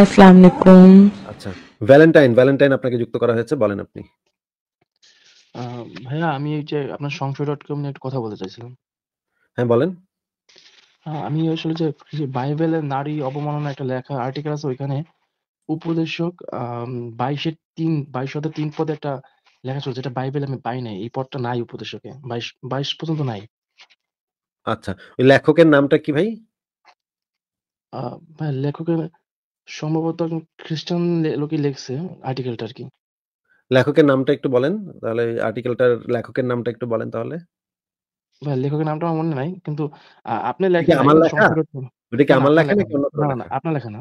আসসালামু আলাইকুম আচ্ছা ভ্যালেন্টাইন ভ্যালেন্টাইন আপনাকে যুক্ত করা হয়েছে বলেন আপনি ভাইয়া আমি এই যে আপনার সংশয় ডট কম নিয়ে একটু কথা বলতে চাইছিলাম হ্যাঁ বলেন আমি আসলে যে বাইবেলের নারী অবমাননা একটা লেখা আর্টিকেল আছে ওইখানে উপদেশক বাইশের তিন বাইশ হতে তিন পদে একটা লেখা চলছে যেটা বাইবেল আমি পাই নাই এই পদটা নাই উপদেশকে বাইশ বাইশ পর্যন্ত নাই আচ্ছা ওই লেখকের নামটা কি ভাই লেখকের সম্ভবত খ্রিস্টান লোকই লেখছে আর্টিকেলটা কি লেখকের নামটা একটু বলেন। তাহলে আর্টিকেলটার লেখকের নামটা একটু বলেন তাহলে। ভাই লেখকের নামটা আমার মনে নাই। কিন্তু আপনি লেখেন আমার লেখা? এটা কি আমার লেখা নাকি না। অন্য না, লেখা? আপনার লেখা না।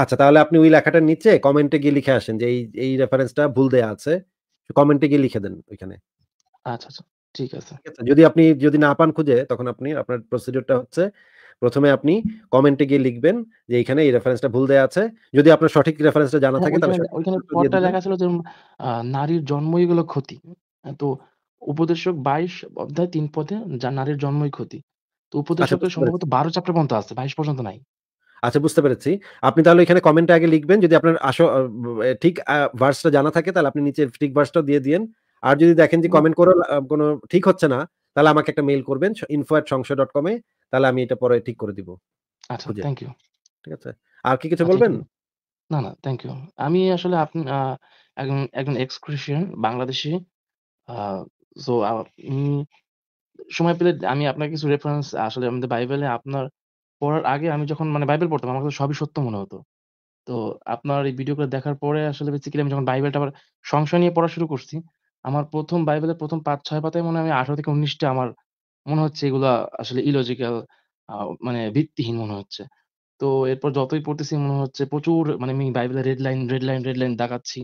আচ্ছা তাহলে আপনি ওই লেখাটার নিচে কমেন্টে গিয়ে লিখে আসেন যে এই, এই রেফারেন্সটা ভুল দেয়া আছে। কমেন্টে গিয়ে লিখে দেন ওইখানে। আচ্ছা, আচ্ছা। ঠিক আছে। ঠিক আছে? যদি আপনি যদি না পান খুঁজে তখন আপনি আপনার প্রসিডিউরটা হচ্ছে প্রথমে আপনি কমেন্টে গিয়ে লিখবেন যে এখানে এই রেফারেন্সটা ভুল দেয়া আছে যদি আপনার সঠিক রেফারেন্সটা জানা হ্যাঁ, থাকে তাহলে ওইখানে পড়টা লেখা ছিল যে নারীর জন্মই হলো ক্ষতি তো উপদেশক 22 অধ্যায় তিন পদে যা নারীর জন্মই ক্ষতি তো উপদেশক আচ্ছা, সম্ভবত 12 চ্যাপ্টার পর্যন্ত আছে 22 পর্যন্ত নাই আচ্ছা বুঝতে পেরেছি আপনি তাহলে এখানে কমেন্টে আগে লিখবেন যদি আপনার আসো ঠিক ভার্সটা জানা থাকে তাহলে আপনি নিচে ঠিক ভার্সটা দিয়ে দিন আর যদি দেখেন যে কমেন্ট করে কোনো ঠিক হচ্ছে না তাহলে আমাকে একটা মেইল করবেন ইনফো এট সংশয় ডট কমে তাহলে আমি এটা পরে ঠিক করে দিব আচ্ছা থ্যাংক ইউ ঠিক আছে আর কি কিছু আচ্ছা, বলবেন না না থ্যাংক ইউ আমি আসলে আপনি একজন একজন এক্স ক্রিশ্চিয়ান বাংলাদেশি সো সময় পেলে আমি আপনাকে কিছু রেফারেন্স আসলে আমাদের বাইবেলে আপনার পড়ার আগে আমি যখন মানে বাইবেল পড়তাম আমার কাছে সবই সত্য মনে হতো তো আপনার এই ভিডিওগুলো দেখার পরে আসলে বেসিক্যালি আমি যখন বাইবেলটা আবার সংশয় নিয়ে পড়া শুরু করছি আমার প্রথম বাইবেলের প্রথম পাঁচ ছয় পাতায় মনে হয় আমি আঠারো থেকে উনিশটা আমার মনে হচ্ছে এগুলা আসলে ইলজিক্যাল মানে ভিত্তিহীন মনে হচ্ছে। তো এরপর যতই পড়তেছি মনে হচ্ছে প্রচুর মানে আমি বাইবেলের red line, red line, red line দেখাচ্ছি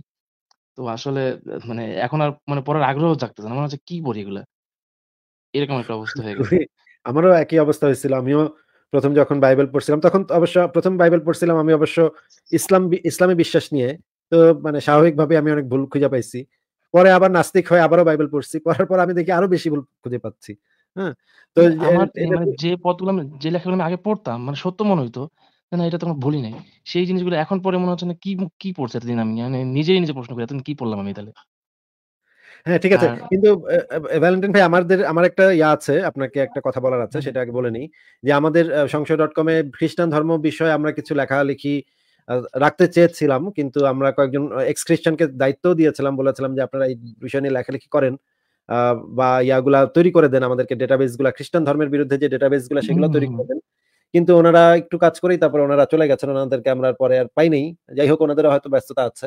তো আসলে মানে এখন আর মানে পড়ার আগ্রহ জাগতেছে না। মনে হচ্ছে কি পড়ি এগুলা? এরকম একটা অবস্থা হয়ে গেছে। আমারও একই অবস্থা হয়েছিল। আমিও প্রথম যখন বাইবেল পড়ছিলাম তখন অবশ্য প্রথম বাইবেল পড়ছিলাম আমি অবশ্য ইসলাম বি ইসলামী বিশ্বাস নিয়ে। তো মানে স্বাভাবিকভাবে আমি অনেক ভুল খুঁজে পাইছি। পরে আবার নাস্তিক হয়ে আবারও বাইবেল পড়ছি পড়ার পর আমি দেখি আরো বেশি ভুল খুঁজে পাচ্ছি হ্যাঁ তো মানে মানে যে পদগুলো আমি যে লেখাগুলো আমি আগে পড়তাম মানে সত্য মনে হইতো না এটা তো তোমার ভুলি নাই সেই জিনিসগুলো এখন পরে মনে হচ্ছে না কি কি পড়ছে এতদিন আমি মানে নিজেই নিজে প্রশ্ন করি এতদিন কি পড়লাম আমি তাহলে হ্যাঁ ঠিক আছে কিন্তু ভ্যালেন্টাইন ভাই আমাদের আমার একটা ইয়া আছে আপনাকে একটা কথা বলার আছে সেটা আগে বলে নিই যে আমাদের সংশয় ডট কমে খ্রিস্টান ধর্ম বিষয়ে আমরা কিছু লেখা লিখি রাখতে চেয়েছিলাম কিন্তু আমরা কয়েকজন এক্স খ্রিস্টানকে দায়িত্ব দিয়েছিলাম বলেছিলাম যে আপনারা এই বিষয় নিয়ে লেখালেখি করেন বা ইয়াগুলা তৈরি করে দেন আমাদেরকে ডেটাবেস গুলা খ্রিস্টান ধর্মের বিরুদ্ধে যে ডেটাবেস গুলা সেগুলো তৈরি করে দেন কিন্তু ওনারা একটু কাজ করেই তারপরে ওনারা চলে গেছেন ওনাদেরকে আমরা পরে আর পাই নেই যাই হোক ওনাদের হয়তো ব্যস্ততা আছে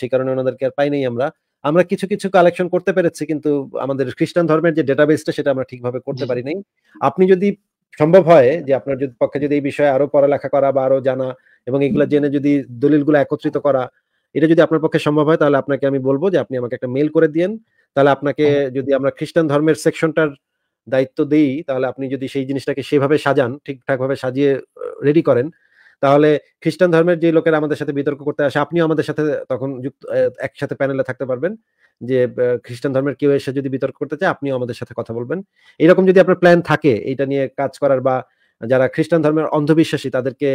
সেই কারণে ওনাদেরকে আর পাই নেই আমরা আমরা কিছু কিছু কালেকশন করতে পেরেছি কিন্তু আমাদের খ্রিস্টান ধর্মের যে ডেটাবেসটা সেটা আমরা ঠিকভাবে করতে পারি নাই আপনি যদি সম্ভব হয় যে আপনার যদি পক্ষে যদি এই বিষয়ে আরো পড়ালেখা করা বা আরো জানা এবং এগুলো জেনে যদি দলিলগুলো একত্রিত করা এটা যদি আপনার পক্ষে সম্ভব হয় তাহলে আপনাকে আমি বলবো যে আপনি আমাকে একটা মেল করে দিয়েন তাহলে আপনাকে যদি আমরা খ্রিস্টান ধর্মের সেকশনটার দায়িত্ব দিই তাহলে আপনি যদি সেই জিনিসটাকে সেভাবে সাজান ঠিকঠাক ভাবে সাজিয়ে রেডি করেন তাহলে খ্রিস্টান ধর্মের যে লোকেরা আমাদের সাথে বিতর্ক করতে আসে আপনিও আমাদের সাথে তখন যুক্ত একসাথে প্যানেলে থাকতে পারবেন যে খ্রিস্টান ধর্মের কেউ এসে যদি বিতর্ক করতে চায় আপনিও আমাদের সাথে কথা বলবেন এরকম যদি আপনার প্ল্যান থাকে এটা নিয়ে কাজ করার বা যারা খ্রিস্টান ধর্মের অন্ধবিশ্বাসী তাদেরকে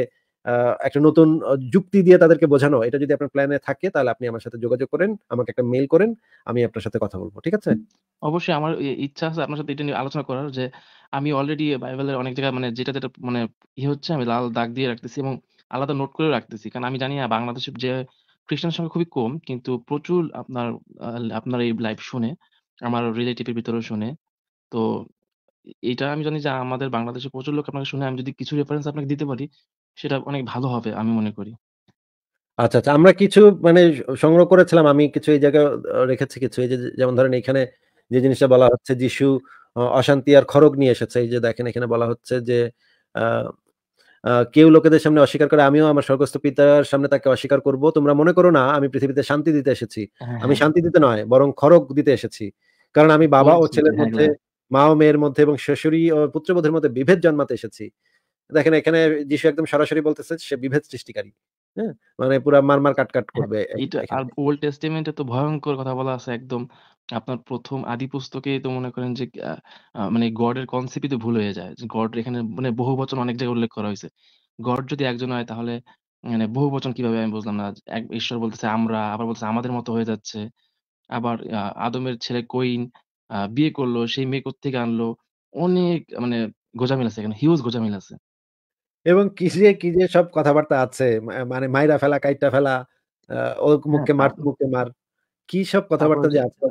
একটা নতুন যুক্তি দিয়ে তাদেরকে বোঝানো এটা যদি আপনার প্ল্যানে থাকে তাহলে আপনি আমার সাথে যোগাযোগ করেন আমাকে একটা মেল করেন আমি আপনার সাথে কথা বলবো ঠিক আছে অবশ্যই আমার ইচ্ছা আছে আপনার সাথে এটা নিয়ে আলোচনা করার যে আমি অলরেডি বাইবেলের অনেক জায়গায় মানে যেটা যেটা মানে ইয়ে হচ্ছে আমি লাল দাগ দিয়ে রাখতেছি এবং আলাদা নোট করে রাখতেছি কারণ আমি জানি বাংলাদেশের যে খ্রিস্টান সংখ্যা খুবই কম কিন্তু প্রচুর আপনার আপনার এই লাইভ শুনে আমার রিলেটিভের ভিতরে শুনে তো এটা আমি জানি যে আমাদের বাংলাদেশে প্রচুর লোক আপনাকে শুনে আমি যদি কিছু রেফারেন্স আপনাকে দিতে পারি সেটা অনেক ভালো হবে আমি মনে করি। আচ্ছা, আচ্ছা। আমরা কিছু মানে সংগ্রহ করেছিলাম। আমি কিছু এই জায়গায় রেখেছি কিছু। এই যে যেমন ধরেন এখানে যে জিনিসটা বলা হচ্ছে যীশু অশান্তি আর খড়গ নিয়ে এসেছে। এই যে দেখেন এখানে বলা হচ্ছে যে কেউ লোকেদের সামনে অস্বীকার করে আমিও আমার স্বর্গস্থ পিতার সামনে তাকে অস্বীকার করব। তোমরা মনে করো না আমি পৃথিবীতে শান্তি দিতে এসেছি। হ্যাঁ, আমি হ্যাঁ। শান্তি দিতে নয় বরং খড়গ দিতে এসেছি। কারণ আমি বাবা ও ছেলের হ্যাঁ, মধ্যে, মা ও মেয়ের মধ্যে এবং শ্বশুরী ও পুত্রবোধের মধ্যে বিভেদ জন্মাতে এসেছি। দেখেন এখানে যিশু একদম সরাসরি বলতেছে সে বিভেদ সৃষ্টিকারী হ্যাঁ মানে পুরো মারমার কাট কাট হ্যাঁ, করবে আর ওল্ড টেস্টামেন্টে তো ভয়ঙ্কর কথা বলা আছে একদম আপনার প্রথম আদি তো মনে করেন যে মানে গডের কনসেপ্টই তো ভুল হয়ে যায় গড এখানে মানে বহু বচন অনেক জায়গায় উল্লেখ করা হয়েছে গড যদি একজন হয় তাহলে মানে বহু বচন কিভাবে আমি বুঝলাম না এক ঈশ্বর বলতেছে আমরা আবার বলতেছে আমাদের মতো হয়ে যাচ্ছে আবার আদমের ছেলে কইন বিয়ে করলো সেই মেয়ে থেকে আনলো অনেক মানে গোজামিল আছে এখানে হিউজ গোজামিল আছে এবং কি যে কি যে সব কথাবার্তা আছে মানে মাইরা ফেলা কাইটা ফেলা ও হ্যাঁ, মুখে হ্যাঁ। মার মুখে মার কি সব কথাবার্তা যে আছে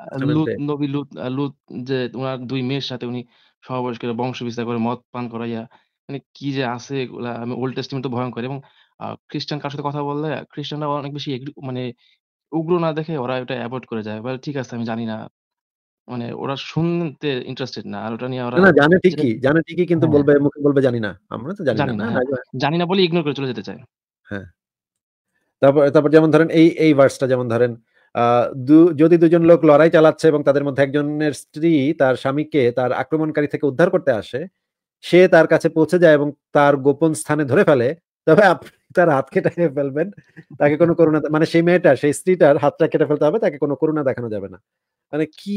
নবী লুত লুত যে ওনার দুই মেয়ের সাথে উনি সহবাস করে বংশ বিস্তার করে মদ পান করাইয়া মানে কি যে আছে এগুলা আমি ওল্ড টেস্টিমেন্ট তো ভয়ঙ্কর এবং খ্রিস্টান কার সাথে কথা বললে খ্রিস্টানরা অনেক বেশি মানে উগ্র না দেখে ওরা এটা অ্যাভয়েড করে যায় বলে ঠিক আছে আমি জানি না মানে ওরা শুনতে ইন্টারেস্টেড না আর ওটা নিয়ে ওরা না জানে ঠিকই জানে ঠিকই কিন্তু হ্যাঁ। বলবে মুখে বলবে জানি না আমরা তো জানি না জানি না হ্যাঁ, বলে ইগনোর করে চলে যেতে চায় হ্যাঁ তারপর তারপর যেমন ধরেন এই এই ভার্সটা যেমন ধরেন যদি দুজন লোক লড়াই চালাচ্ছে এবং তাদের মধ্যে একজনের স্ত্রী তার স্বামীকে তার আক্রমণকারী থেকে উদ্ধার করতে আসে সে তার কাছে পৌঁছে যায় এবং তার গোপন স্থানে ধরে ফেলে তবে আপনি তার হাত কেটে ফেলবেন তাকে কোনো করুণা মানে সেই মেয়েটা সেই স্ত্রীটার হাতটা কেটে ফেলতে হবে তাকে কোনো করুণা দেখানো যাবে না মানে কি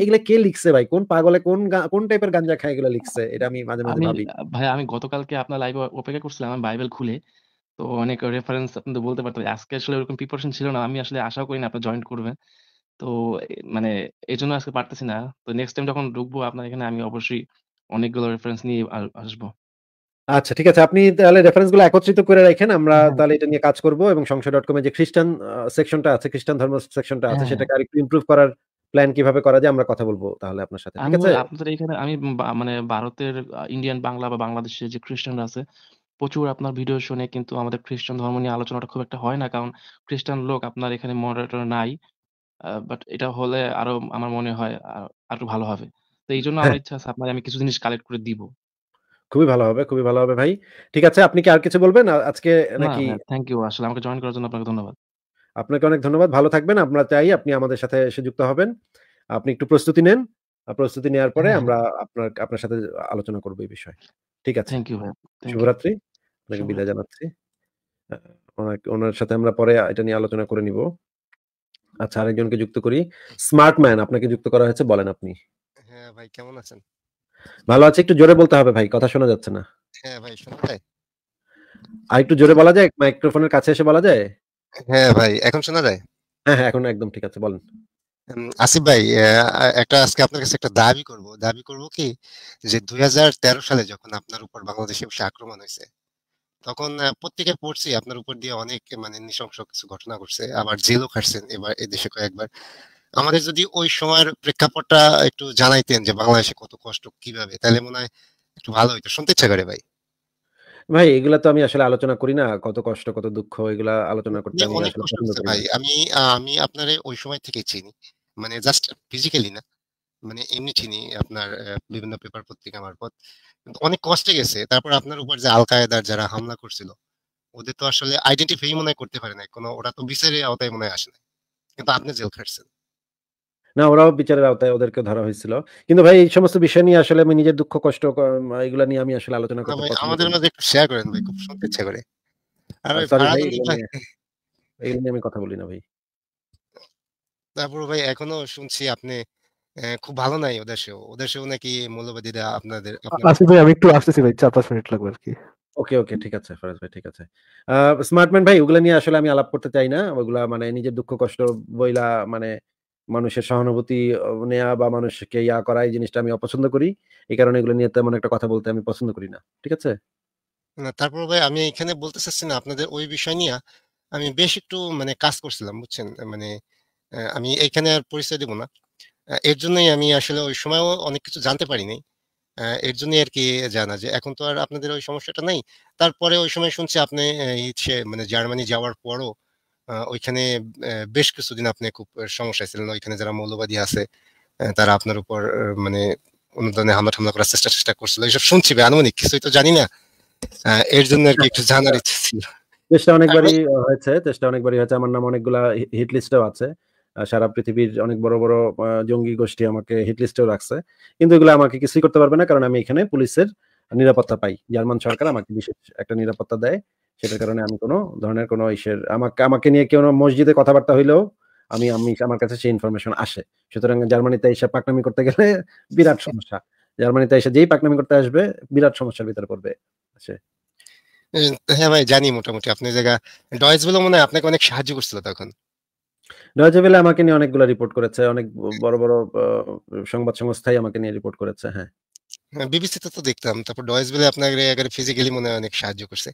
এগুলা কে লিখছে ভাই কোন পাগলে কোন কোন টাইপের গাঞ্জা খায় এগুলা লিখছে এটা আমি মাঝে মাঝে ভাবি ভাই আমি গতকালকে আপনার লাইভে অপেক্ষা করছিলাম আমি বাইবেল খুলে তো অনেক রেফারেন্স আপনাদের বলতে পারতাম আজকে আসলে ওরকম প্রিপারেশন ছিল না আমি আসলে আশা করি না আপনি জয়েন করবেন তো মানে এই জন্য আজকে পারতেছি না তো নেক্সট টাইম যখন ঢুকবো আপনার এখানে আমি অবশ্যই অনেকগুলো রেফারেন্স নিয়ে আসবো আচ্ছা ঠিক আছে আপনি তাহলে রেফারেন্স গুলো একত্রিত করে রাখেন আমরা হ্যাঁ। তাহলে এটা নিয়ে কাজ করব এবং সংশয় ডট কমে যে খ্রিস্টান সেকশনটা আছে খ্রিস্টান ধর্ম সেকশনটা আছে হ্যাঁ, হ্যাঁ। সেটাকে আরেকটু ইমপ্রুভ করার প্ল্যান কিভাবে করা যায় আমরা কথা বলবো তাহলে আপনার সাথে ঠিক আছে আপনাদের এখানে আমি মানে ভারতের ইন্ডিয়ান বাংলা বা বাংলাদেশের যে খ্রিস্টানরা আছে প্রচুর আপনার ভিডিও শুনে কিন্তু আমাদের খ্রিস্টান ধর্ম নিয়ে আলোচনাটা খুব একটা হয় না কারণ খ্রিস্টান লোক আপনার এখানে মডারেটর নাই বাট এটা হলে আরো আমার মনে হয় আরো ভালো হবে তো এই জন্য হ্যাঁ। আমার ইচ্ছা আছে আপনার আমি কিছু জিনিস কালেক্ট করে দিব খুবই ভালো হবে খুবই ভালো হবে ভাই ঠিক আছে আপনি কি আর কিছু বলবেন আজকে নাকি থ্যাংক ইউ আসলে আমাকে জয়েন করার জন্য আপনাকে ধন্যবাদ আপনাকে অনেক ধন্যবাদ ভালো থাকবেন আমরা চাই আপনি আমাদের সাথে এসে যুক্ত হবেন আপনি একটু প্রস্তুতি নেন প্রস্তুতি নেওয়ার পরে আমরা আপনার আপনার সাথে আলোচনা করবো এই বিষয়ে ঠিক আছে থ্যাংক ইউ শুভরাত্রি আপনাকে বিদায় জানাচ্ছি ওনার সাথে আমরা পরে এটা নিয়ে আলোচনা করে নিব আচ্ছা আরেকজনকে যুক্ত করি স্মার্ট ম্যান আপনাকে যুক্ত করা হয়েছে বলেন আপনি হ্যাঁ ভাই কেমন আছেন ভালো আছে একটু জোরে বলতে হবে ভাই কথা শোনা যাচ্ছে না হ্যাঁ ভাই শোনা যায় আর একটু জোরে বলা যায় মাইক্রোফোনের কাছে এসে বলা যায় হ্যাঁ ভাই এখন শোনা যায় হ্যাঁ হ্যাঁ এখন একদম ঠিক আছে বলেন আসিফ ভাই একটা আজকে আপনার কাছে একটা দাবি করব দাবি করব কি যে দুই সালে যখন আপনার উপর বাংলাদেশে বসে আক্রমণ হয়েছে তখন প্রত্যেকে পড়ছি আপনার উপর দিয়ে অনেক মানে নৃশংস কিছু ঘটনা ঘটছে আবার জেলও খাটছেন এবার এদেশে কয়েকবার আমাদের যদি ওই সময়ের প্রেক্ষাপটটা একটু জানাইতেন যে বাংলাদেশে কত কষ্ট কিভাবে তাহলে মনে হয় একটু ভালো হইতো শুনতে ইচ্ছা করে ভাই ভাই এগুলা তো আমি আসলে আলোচনা করি না কত কষ্ট কত দুঃখ এগুলা আলোচনা করতে আমি অনেক ভাই আমি আমি আপনারে ওই সময় থেকে চিনি মানে জাস্ট ফিজিক্যালি না মানে এমনি চিনি আপনার বিভিন্ন পেপার পত্রিকা মারফত অনেক কষ্টে গেছে তারপর আপনার উপর যে আল কায়েদার যারা হামলা করছিল ওদের তো আসলে আইডেন্টিফাই মনে করতে পারে না কোনো ওরা তো বিচারে আওতায় মনে আসে না কিন্তু আপনি জেল খাটছেন না ওরাও বিচারের আওতায় ওদেরকে ধরা হয়েছিল কিন্তু ভাই এই সমস্ত বিষয় নিয়ে আসলে আমি নিজের দুঃখ কষ্ট এগুলো নিয়ে আমি আসলে আলোচনা করতে পারি আমাদের মধ্যে একটু শেয়ার করেন ভাই খুব শুনতে ইচ্ছা করে আর ভাই এগুলো নিয়ে আমি কথা বলি না ভাই তারপর ভাই এখনো শুনছি আপনি খুব ভালো নাই ওদেশে ওদেশে নাকি মূল্যবাদীরা আপনাদের আসিফ ভাই আমি একটু আসতেছি ভাই চার পাঁচ মিনিট লাগবে আর কি ওকে ওকে ঠিক আছে ফরাজ ভাই ঠিক আছে স্মার্টম্যান ভাই ওগুলা নিয়ে আসলে আমি আলাপ করতে চাই না ওগুলা মানে নিজের দুঃখ কষ্ট বইলা মানে মানুষের সহানুভূতি নেওয়া বা মানুষকে ইয়া করা এই জিনিসটা আমি অপছন্দ করি এই কারণে এগুলো নিয়ে তেমন একটা কথা বলতে আমি পছন্দ করি না ঠিক আছে না তারপর ভাই আমি এখানে বলতে চাচ্ছি না আপনাদের ওই বিষয় নিয়ে আমি বেশ একটু মানে কাজ করছিলাম বুঝছেন মানে আমি এখানে আর পরিচয় দেব না এর জন্যই আমি আসলে ওই সময়ও অনেক কিছু জানতে পারিনি এর জন্যই আর কি জানা যে এখন তো আর আপনাদের ওই সমস্যাটা নেই তারপরে ওই সময় শুনছি আপনি মানে জার্মানি যাওয়ার পরও ওইখানে বেশ কিছুদিন আপনি খুব সমস্যা ছিলেন ওইখানে যারা মৌলবাদী আছে তারা আপনার উপর মানে অনুদানে হামলা ঠামলা করার চেষ্টা চেষ্টা করছিল এইসব শুনছি আনুমানিক কিছুই তো জানি না এর জন্য আর কি একটু জানার ইচ্ছে ছিল চেষ্টা অনেকবারই হয়েছে চেষ্টা অনেকবারই হয়েছে আমার নাম অনেকগুলা হিট লিস্টেও আছে সারা পৃথিবীর অনেক বড় বড় জঙ্গি গোষ্ঠী আমাকে হিট লিস্টেও রাখছে কিন্তু এগুলো আমাকে কিছুই করতে পারবে না কারণ আমি এখানে পুলিশের নিরাপত্তা পাই জার্মান সরকার আমাকে বিশেষ একটা নিরাপত্তা দেয় সেটার কারণে আমি কোনো ধরনের কোনো ইসের আমাকে আমাকে নিয়ে কেউ মসজিদে কথাবার্তা হইলেও আমি আমি আমার কাছে সেই ইনফরমেশন আসে সুতরাং জার্মানিতে এসে পাকনামি করতে গেলে বিরাট সমস্যা জার্মানিতে এসে যেই পাকনামি করতে আসবে বিরাট সমস্যার ভিতরে পড়বে আছে হ্যাঁ ভাই জানি মোটামুটি আপনি জায়গা ডয়েজ বলে মনে হয় আপনাকে অনেক সাহায্য করছিল তখন ডয়েজ বলে আমাকে নিয়ে অনেকগুলো রিপোর্ট করেছে অনেক হ্যাঁ। বড় বড় সংবাদ সংস্থাই আমাকে নিয়ে রিপোর্ট করেছে হ্যাঁ হ্যাঁ, বিবিসিতে তো দেখতাম তারপর ডয়েস বেলে আপনার একেবারে ফিজিক্যালি মনে হয় অনেক সাহায্য করছে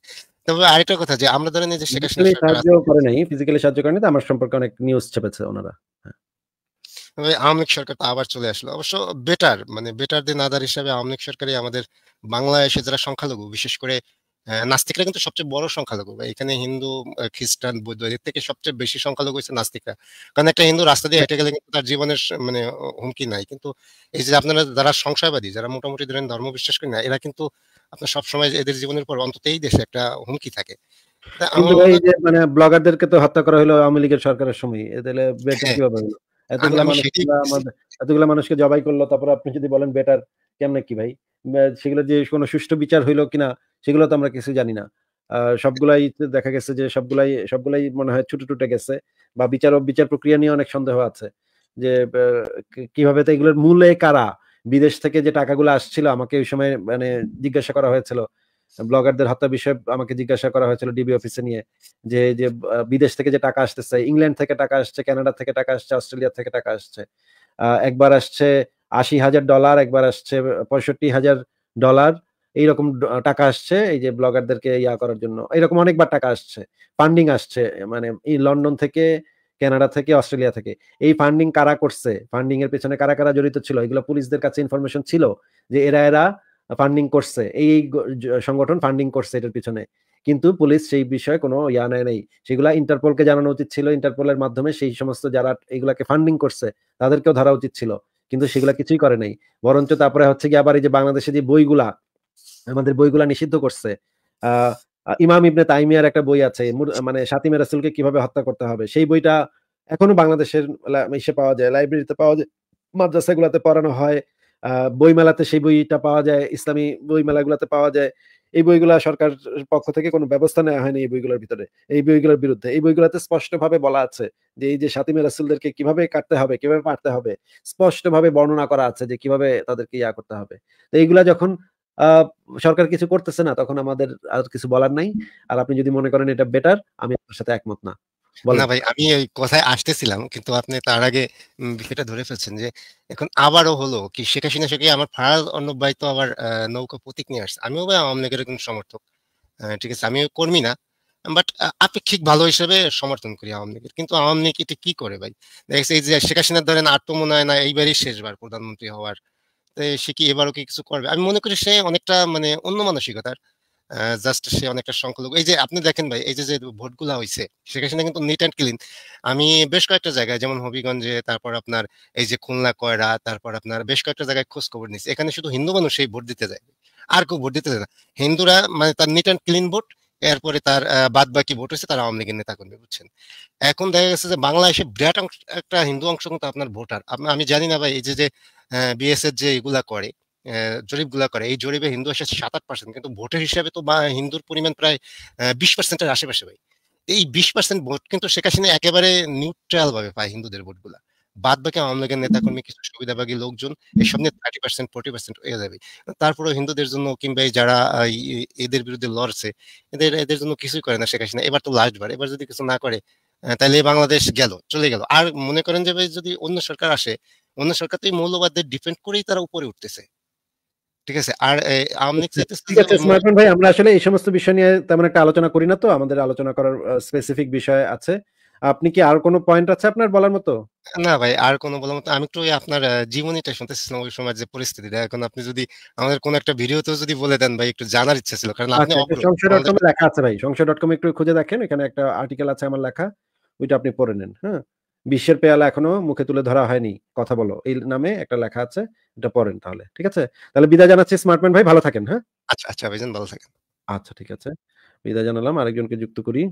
তবে আরেকটা কথা যে আমরা ধরেন যে শেখ হাসিনা সাহায্য করে নাই ফিজিক্যালি সাহায্য করে নাই আমার সম্পর্কে অনেক নিউজ ছেপেছে ওনারা হ্যাঁ। আওয়ামী লীগ সরকার আবার চলে আসলো অবশ্য বেটার মানে বেটার দেন আদার হিসাবে আওয়ামী সরকারই আমাদের বাংলাদেশে যারা সংখ্যালঘু বিশেষ করে নাস্তিকরা কিন্তু সবচেয়ে বড় সংখ্যালঘু এখানে হিন্দু খ্রিস্টান বৌদ্ধ এদের থেকে সবচেয়ে বেশি সংখ্যালঘু হচ্ছে নাস্তিকরা কারণ একটা হিন্দু রাস্তা দিয়ে হ্যাঁ। হেঁটে গেলে কিন্তু তার জীবনের মানে হুমকি নাই কিন্তু এই যে আপনারা যারা সংশয়বাদী যারা মোটামুটি ধরেন ধর্ম বিশ্বাস করি না এরা কিন্তু আপনার সবসময় এদের জীবনের উপর অন্তত এই দেশে একটা হুমকি থাকে কিন্তু মানে ব্লগারদেরকে তো হত্যা করা হলো আওয়ামী লীগের সরকারের সময় এদের হ্যাঁ। কিভাবে হলো এতগুলা মানুষকে জবাই করলো তারপর আপনি যদি বলেন বেটার কেমনে কি ভাই সেগুলো যে কোনো সুষ্ঠু বিচার হইলো কিনা সেগুলো তো আমরা কিছু জানি না সবগুলাই দেখা গেছে যে সবগুলাই সবগুলাই মনে হয় ছুটে টুটে গেছে বা বিচার বিচার প্রক্রিয়া নিয়ে অনেক সন্দেহ আছে যে কিভাবে তো এগুলোর মূলে কারা বিদেশ থেকে যে টাকাগুলো আসছিল আমাকে ওই সময় মানে জিজ্ঞাসা করা হয়েছিল ব্লগারদের হত্যা বিষয়ে আমাকে জিজ্ঞাসা করা হয়েছিল ডিবি অফিসে নিয়ে যে যে বিদেশ থেকে যে টাকা আসতেছে ইংল্যান্ড থেকে টাকা আসছে ক্যানাডা থেকে টাকা আসছে অস্ট্রেলিয়া থেকে টাকা আসছে একবার আসছে আশি হাজার ডলার একবার আসছে পঁয়ষট্টি হাজার ডলার এইরকম টাকা আসছে এই যে ব্লগারদেরকে ইয়া করার জন্য এরকম অনেকবার টাকা আসছে ফান্ডিং আসছে মানে এই লন্ডন থেকে কানাডা থেকে অস্ট্রেলিয়া থেকে এই ফান্ডিং কারা করছে ফান্ডিং এর পেছনে কারা কারা জড়িত ছিল এগুলো পুলিশদের কাছে ইনফরমেশন ছিল যে এরা এরা ফান্ডিং করছে এই সংগঠন ফান্ডিং করছে এটার পিছনে কিন্তু পুলিশ সেই বিষয়ে কোনো ইয়া নেয় নেই সেগুলা ইন্টারপোলকে জানানো উচিত ছিল ইন্টারপোলের মাধ্যমে সেই সমস্ত যারা এগুলাকে ফান্ডিং করছে তাদেরকেও ধরা উচিত ছিল কিন্তু সেগুলা কিছুই করে নাই বরঞ্চ তারপরে হচ্ছে কি আবার এই যে বাংলাদেশে যে বইগুলা আমাদের বইগুলা নিষিদ্ধ করছে ইমাম ইবনে তাইমিয়ার একটা বই আছে মানে সাতিমে রাসুলকে কিভাবে হত্যা করতে হবে সেই বইটা এখনো বাংলাদেশের ইসে পাওয়া যায় লাইব্রেরিতে পাওয়া যায় মাদ্রাসাগুলোতে পড়ানো হয় বইমেলাতে সেই বইটা পাওয়া যায় ইসলামী বইমেলাগুলোতে পাওয়া যায় এই বইগুলা সরকার পক্ষ থেকে কোনো ব্যবস্থা নেওয়া হয়নি এই বইগুলোর ভিতরে এই বইগুলোর বিরুদ্ধে এই বইগুলোতে স্পষ্টভাবে বলা আছে যে এই যে সাতিমে রাসুলদেরকে কিভাবে কাটতে হবে কিভাবে পারতে হবে স্পষ্টভাবে বর্ণনা করা আছে যে কিভাবে তাদেরকে ইয়া করতে হবে তো এইগুলা যখন সরকার কিছু করতেছে না তখন আমাদের আর কিছু বলার নাই আর আপনি যদি মনে করেন এটা বেটার আমি আপনার সাথে একমত না না ভাই আমি এই কথায় আসতেছিলাম কিন্তু আপনি তার আগে বিষয়টা ধরে ফেলছেন যে এখন আবারও হলো কি শেখ হাসিনা শেখে আমার ফারাজ অর্ণব ভাই তো আবার নৌকা প্রতীক নিয়ে আসছে আমিও ভাই আওয়ামী লীগের একজন সমর্থক ঠিক আছে আমিও কর্মী না বাট আপেক্ষিক ভালো হিসেবে সমর্থন করি আওয়ামী লীগের কিন্তু আওয়ামী লীগ এটা কি করে ভাই দেখছে এই যে শেখ হাসিনার ধরেন আত্মমনে হয় না এইবারই শেষবার প্রধানমন্ত্রী হওয়ার সে কি এবারও কি কিছু করবে আমি মনে করি সে অনেকটা মানে অন্য মানসিকতার জাস্ট সে অনেকটা সংখ্যালঘু এই যে আপনি দেখেন ভাই এই যে যে ভোটগুলা হয়েছে সেখানে কিন্তু নিট অ্যান্ড ক্লিন আমি বেশ কয়েকটা জায়গায় যেমন হবিগঞ্জে তারপর আপনার এই যে খুলনা কয়রা তারপর আপনার বেশ কয়েকটা জায়গায় খোঁজ খবর নিয়েছে এখানে শুধু হিন্দু মানুষ সেই ভোট দিতে যায় আর কেউ ভোট দিতে যায় না হিন্দুরা মানে তার নিট অ্যান্ড ক্লিন ভোট এরপরে তার বাদ বাকি ভোট হয়েছে তারা আওয়ামী লীগের নেতা কর্মী বুঝছেন এখন দেখা গেছে যে বাংলাদেশে বিরাট একটা হিন্দু অংশ কিন্তু আপনার ভোটার আমি জানি না ভাই এই যে যে বিএসএফ যে এগুলা করে জরিপগুলা করে এই জরিপে হিন্দু আসে সাত আট পার্সেন্ট কিন্তু ভোটের হিসাবে তো বা হিন্দুর পরিমাণ প্রায় বিশ পার্সেন্টের আশেপাশে ভাই এই বিশ পার্সেন্ট ভোট কিন্তু শেখ হাসিনা একেবারে নিউট্রাল ভাবে পায় হিন্দুদের ভোটগুলা বাদ বাকি আওয়ামী লীগের নেতাকর্মী কিছু সুবিধাভাগী লোকজন এসব নিয়ে থার্টি পার্সেন্ট ফোর্টি পার্সেন্ট হয়ে যাবে তারপরে হিন্দুদের জন্য কিংবা যারা এদের বিরুদ্ধে লড়ছে এদের এদের জন্য কিছুই করে না শেখ হাসিনা এবার তো লাস্ট বার এবার যদি কিছু না করে তাহলে বাংলাদেশ গেল চলে গেল আর মনে করেন যে যদি অন্য সরকার আসে অন্য সরকার তো এই মৌলবাদদের ডিপেন্ড করেই তারা উপরে উঠতেছে ঠিক আছে আর আচ্ছা, আমরা আসলে এই সমস্ত বিষয় নিয়ে তেমন একটা আলোচনা করি না তো আমাদের আলোচনা করার স্পেসিফিক বিষয় আছে আপনি কি আর কোনো পয়েন্ট আছে আপনার বলার মতো না ভাই আর কোনো বলার মতো আমি একটু আপনার জীবনীটা শুনতেছিলাম ওই সময় যে পরিস্থিতি এখন আপনি যদি আমাদের কোন একটা ভিডিওতেও যদি বলে দেন ভাই একটু জানার ইচ্ছা ছিল কারণ আপনি আচ্ছা, আচ্ছা, সংশয় লেখা আছে ভাই সংশয় কম একটু খুঁজে দেখেন এখানে একটা আর্টিকেল আছে আমার লেখা ওইটা আপনি পড়ে নেন হ্যাঁ বিশ্বের পেয়ালা এখনো মুখে তুলে ধরা হয়নি কথা বলো এই নামে একটা লেখা আছে এটা পড়েন তাহলে ঠিক আছে তাহলে বিদায় জানাচ্ছি স্মার্টম্যান ভাই ভালো থাকেন হ্যাঁ আচ্ছা আচ্ছা ভাইজান ভালো থাকেন আচ্ছা ঠিক আছে বিদায় জানালাম আরেকজনকে যুক্ত করি